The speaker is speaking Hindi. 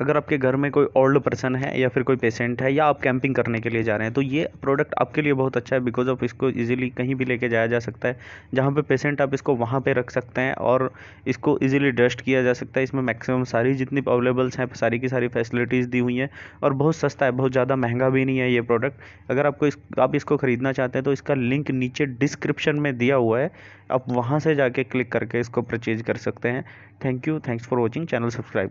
अगर आपके घर में कोई ओल्ड पर्सन है या फिर कोई पेशेंट है या आप कैंपिंग करने के लिए जा रहे हैं तो ये प्रोडक्ट आपके लिए बहुत अच्छा है बिकॉज ऑफ इसको इजीली कहीं भी लेके जाया जा सकता है जहाँ पे पेशेंट आप इसको वहाँ पे रख सकते हैं और इसको इजीली डस्ट किया जा सकता है इसमें मैक्सिमम सारी जितनी अवेलेबल्स हैं सारी की सारी फैसिलिटीज़ दी हुई हैं और बहुत सस्ता है बहुत ज़्यादा महंगा भी नहीं है ये प्रोडक्ट अगर आपको इस आप इसको ख़रीदना चाहते हैं तो इसका लिंक नीचे डिस्क्रिप्शन में दिया हुआ है आप वहाँ से जाके क्लिक करके इसको परचेज कर सकते हैं thank you thanks for watching channel subscribe